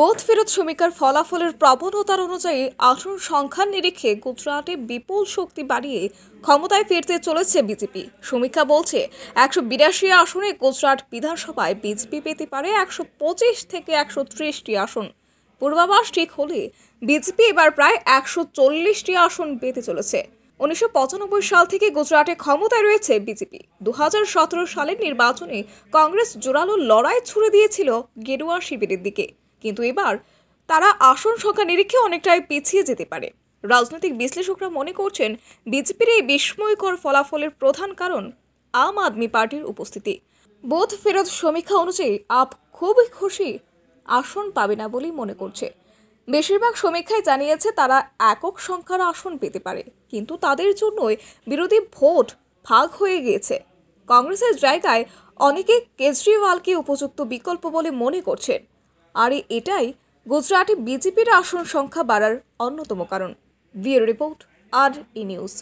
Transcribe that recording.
বোধ ফেরত সমীকার ফলাফলের প্রবণতার অনুযায়ী আসন সংখ্যার নিরিখে গুজরাটে বিপুল শক্তি বাড়িয়ে ক্ষমতায় ফিরতে চলেছে বিজেপি সমীক্ষা বলছে একশো বিরাশি আসনে গুজরাট বিধানসভায় বিজেপি পেতে পারে একশো পঁচিশ থেকে একশো ত্রিশটি আসন পূর্বাভাস ঠিক হলে বিজেপি এবার প্রায় একশো চল্লিশটি আসন পেতে চলেছে উনিশশো সাল থেকে গুজরাটে ক্ষমতায় রয়েছে বিজেপি দু সালের নির্বাচনে কংগ্রেস জোরালো লড়াই ছুড়ে দিয়েছিল গেরুয়া শিবিরের দিকে কিন্তু এবার তারা আসন সংখ্যা নিরীক্ষে অনেকটাই পিছিয়ে যেতে পারে রাজনৈতিক বিশ্লেষকরা মনে করছেন বিজেপির এই বিস্ময়কর ফলাফলের প্রধান কারণ আম আদমি পার্টির উপস্থিতি বোধ ফেরত সমীক্ষা অনুযায়ী আপ খুবই খুশি আসন পাবে না বলেই মনে করছে বেশিরভাগ সমীক্ষায় জানিয়েছে তারা একক সংখ্যার আসন পেতে পারে কিন্তু তাদের জন্যই বিরোধী ভোট ভাগ হয়ে গিয়েছে কংগ্রেসের জায়গায় অনেকে কেজরিওয়ালকে উপযুক্ত বিকল্প বলে মনে করছেন আর এটাই গুজরাটে বিজেপির আসন সংখ্যা বাড়ার অন্যতম কারণ বিয়ের রিপোর্ট আর ই নিউজ